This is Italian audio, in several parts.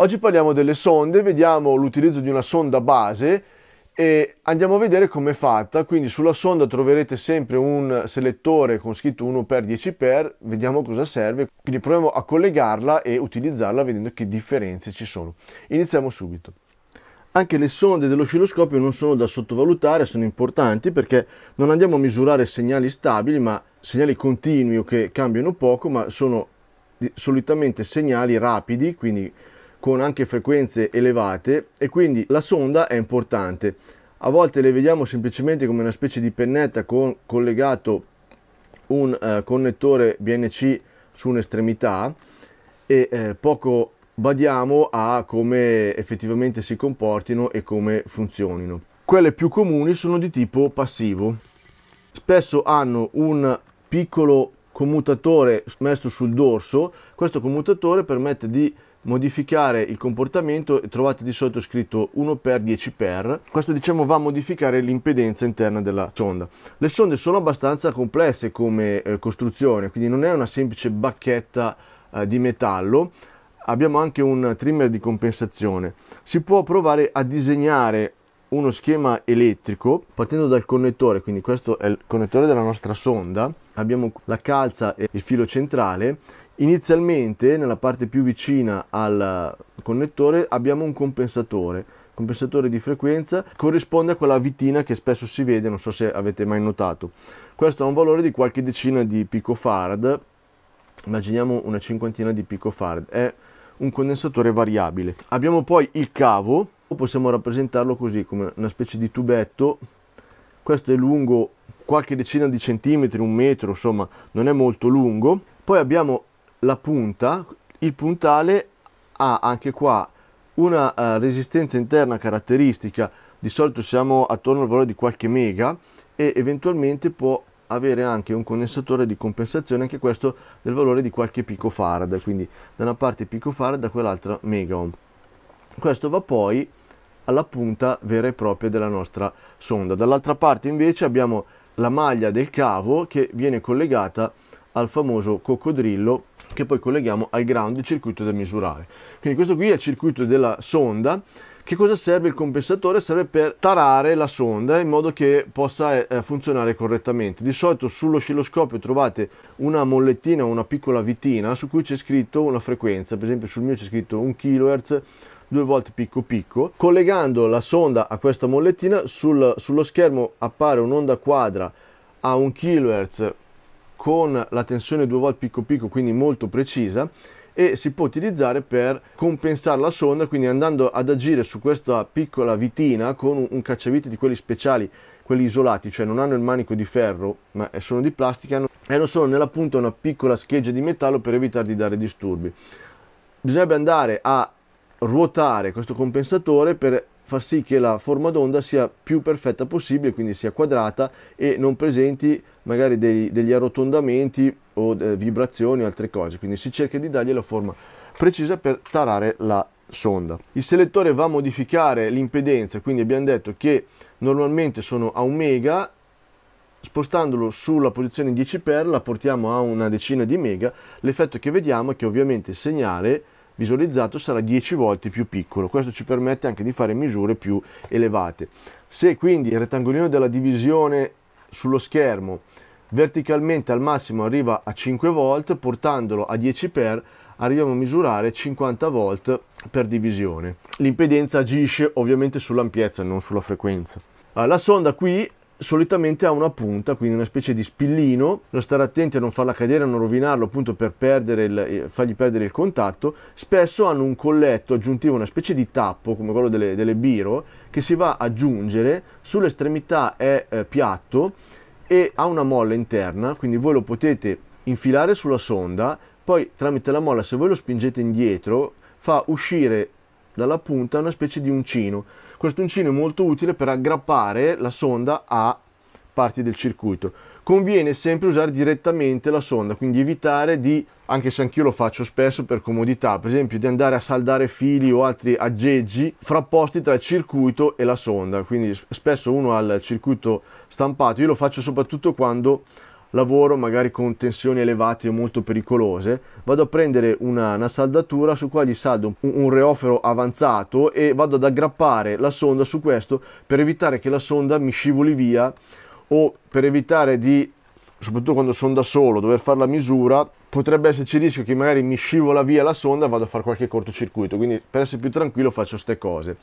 Oggi parliamo delle sonde, vediamo l'utilizzo di una sonda base e andiamo a vedere come è fatta. Quindi sulla sonda troverete sempre un selettore con scritto 1x10x, vediamo cosa serve. Quindi proviamo a collegarla e utilizzarla vedendo che differenze ci sono. Iniziamo subito. Anche le sonde dell'oscilloscopio non sono da sottovalutare, sono importanti perché non andiamo a misurare segnali stabili, ma segnali continui o che cambiano poco, ma sono solitamente segnali rapidi, quindi con anche frequenze elevate e quindi la sonda è importante. A volte le vediamo semplicemente come una specie di pennetta con collegato un eh, connettore BNC su un'estremità e eh, poco badiamo a come effettivamente si comportino e come funzionino. Quelle più comuni sono di tipo passivo. Spesso hanno un piccolo commutatore messo sul dorso. Questo commutatore permette di modificare il comportamento trovate di solito scritto 1x10x questo diciamo va a modificare l'impedenza interna della sonda le sonde sono abbastanza complesse come eh, costruzione quindi non è una semplice bacchetta eh, di metallo abbiamo anche un trimmer di compensazione si può provare a disegnare uno schema elettrico partendo dal connettore, quindi questo è il connettore della nostra sonda, abbiamo la calza e il filo centrale Inizialmente nella parte più vicina al connettore abbiamo un compensatore, compensatore di frequenza corrisponde a quella vitina che spesso si vede, non so se avete mai notato. Questo ha un valore di qualche decina di picofarad, immaginiamo una cinquantina di picofarad, è un condensatore variabile. Abbiamo poi il cavo, possiamo rappresentarlo così come una specie di tubetto, questo è lungo qualche decina di centimetri, un metro, insomma non è molto lungo. Poi abbiamo la punta, il puntale ha anche qua una uh, resistenza interna caratteristica, di solito siamo attorno al valore di qualche mega e eventualmente può avere anche un condensatore di compensazione, anche questo del valore di qualche picofarad, quindi da una parte picofarad, da quell'altra megaohm. Questo va poi alla punta vera e propria della nostra sonda. Dall'altra parte invece abbiamo la maglia del cavo che viene collegata al famoso coccodrillo che poi colleghiamo al ground, il circuito da misurare. Quindi questo qui è il circuito della sonda. Che cosa serve il compensatore? Serve per tarare la sonda in modo che possa eh, eh, funzionare correttamente. Di solito sull'oscilloscopio trovate una mollettina o una piccola vitina su cui c'è scritto una frequenza, per esempio sul mio c'è scritto 1 kHz, due volte picco picco. Collegando la sonda a questa mollettina, sul, sullo schermo appare un'onda quadra a 1 kHz con la tensione 2V picco picco, quindi molto precisa, e si può utilizzare per compensare la sonda, quindi andando ad agire su questa piccola vitina con un cacciavite di quelli speciali, quelli isolati, cioè non hanno il manico di ferro, ma sono di plastica, e hanno solo nella punta una piccola scheggia di metallo per evitare di dare disturbi. Bisognerebbe andare a ruotare questo compensatore per far sì che la forma d'onda sia più perfetta possibile, quindi sia quadrata e non presenti magari dei, degli arrotondamenti o eh, vibrazioni o altre cose. Quindi si cerca di dargli la forma precisa per tarare la sonda. Il selettore va a modificare l'impedenza, quindi abbiamo detto che normalmente sono a 1 mega, spostandolo sulla posizione 10 per la portiamo a una decina di mega, l'effetto che vediamo è che ovviamente il segnale visualizzato sarà 10 volte più piccolo. Questo ci permette anche di fare misure più elevate. Se quindi il rettangolino della divisione sullo schermo verticalmente al massimo arriva a 5 volt, portandolo a 10x arriviamo a misurare 50 volt per divisione. L'impedenza agisce ovviamente sull'ampiezza, non sulla frequenza. Ah, la sonda qui solitamente ha una punta, quindi una specie di spillino, da stare attenti a non farla cadere, a non rovinarlo appunto per perdere il, eh, fargli perdere il contatto, spesso hanno un colletto aggiuntivo, una specie di tappo come quello delle, delle biro, che si va ad aggiungere, sull'estremità è eh, piatto e ha una molla interna, quindi voi lo potete infilare sulla sonda, poi tramite la molla se voi lo spingete indietro fa uscire dalla punta una specie di uncino. Questo uncino è molto utile per aggrappare la sonda a parti del circuito. Conviene sempre usare direttamente la sonda, quindi evitare di, anche se anch'io lo faccio spesso per comodità, per esempio di andare a saldare fili o altri aggeggi frapposti tra il circuito e la sonda. Quindi spesso uno ha il circuito stampato, io lo faccio soprattutto quando lavoro magari con tensioni elevate o molto pericolose, vado a prendere una, una saldatura su qua gli saldo un, un, reofero avanzato e vado ad aggrappare la sonda su questo per evitare che la sonda mi scivoli via o per evitare di, soprattutto quando sono da solo, dover fare la misura potrebbe esserci il rischio che magari mi scivola via la sonda e vado a fare qualche cortocircuito, quindi per essere più tranquillo faccio queste cose.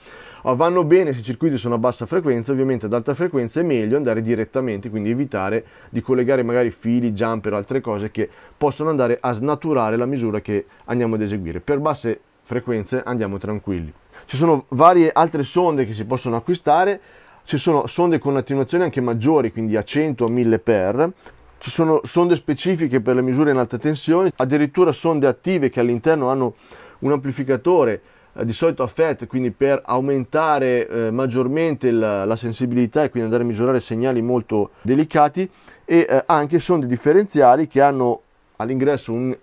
Ah, vanno bene se i circuiti sono a bassa frequenza, ovviamente ad alta frequenza è meglio andare direttamente, quindi evitare di collegare magari fili, jumper o altre cose che possono andare a snaturare la misura che andiamo ad eseguire. Per basse frequenze andiamo tranquilli. Ci sono varie altre sonde che si possono acquistare, ci sono sonde con attenuazioni anche maggiori, quindi a 100 o 1000 per ci sono sonde specifiche per le misure in alta tensione, addirittura sonde attive che all'interno hanno un amplificatore eh, di solito a FET, quindi per aumentare eh, maggiormente la, la, sensibilità e quindi andare a misurare segnali molto delicati e eh, anche sonde differenziali che hanno all'ingresso un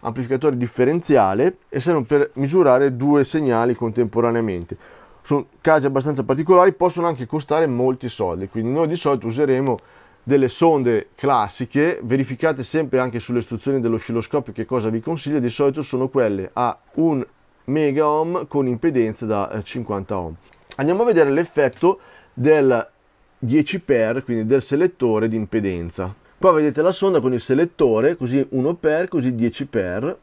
amplificatore differenziale e servono per misurare due segnali contemporaneamente. Sono casi abbastanza particolari, possono anche costare molti soldi, quindi noi di solito useremo delle sonde classiche, verificate sempre anche sulle istruzioni dell'oscilloscopio che cosa vi consiglio, di solito sono quelle a 1 megaohm con impedenza da 50 eh, ohm. Andiamo a vedere l'effetto del 10x, quindi del selettore di impedenza. Qua vedete la sonda con il selettore, così 1x, così 10x.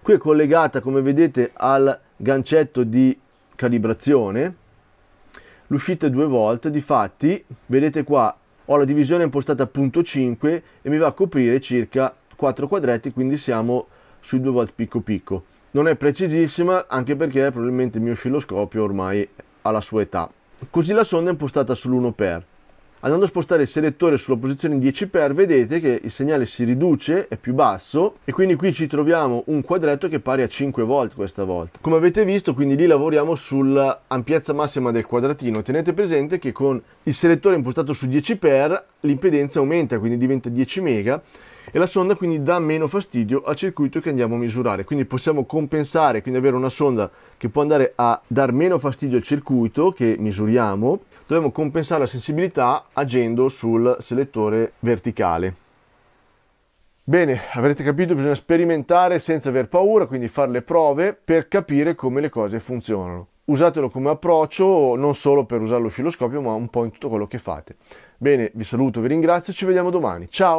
Qui è collegata, come vedete, al gancetto di calibrazione l'uscita due volte, difatti vedete qua ho la divisione impostata a punto 5 e mi va a coprire circa 4 quadretti, quindi siamo sui 2 volt picco picco. Non è precisissima anche perché probabilmente il mio oscilloscopio ormai ha la sua età. Così la sonda è impostata sull'1 per. Andando a spostare il selettore sulla posizione 10x vedete che il segnale si riduce, è più basso e quindi qui ci troviamo un quadretto che è pari a 5 volt questa volta. Come avete visto quindi lì lavoriamo sull'ampiezza massima del quadratino. Tenete presente che con il selettore impostato su 10x l'impedenza aumenta quindi diventa 10 mega e la sonda quindi dà meno fastidio al circuito che andiamo a misurare. Quindi possiamo compensare, quindi avere una sonda che può andare a dar meno fastidio al circuito che misuriamo, dobbiamo compensare la sensibilità agendo sul selettore verticale. Bene, avrete capito, bisogna sperimentare senza aver paura, quindi fare le prove per capire come le cose funzionano. Usatelo come approccio non solo per usare l'oscilloscopio, ma un po' in tutto quello che fate. Bene, vi saluto, vi ringrazio, ci vediamo domani. Ciao!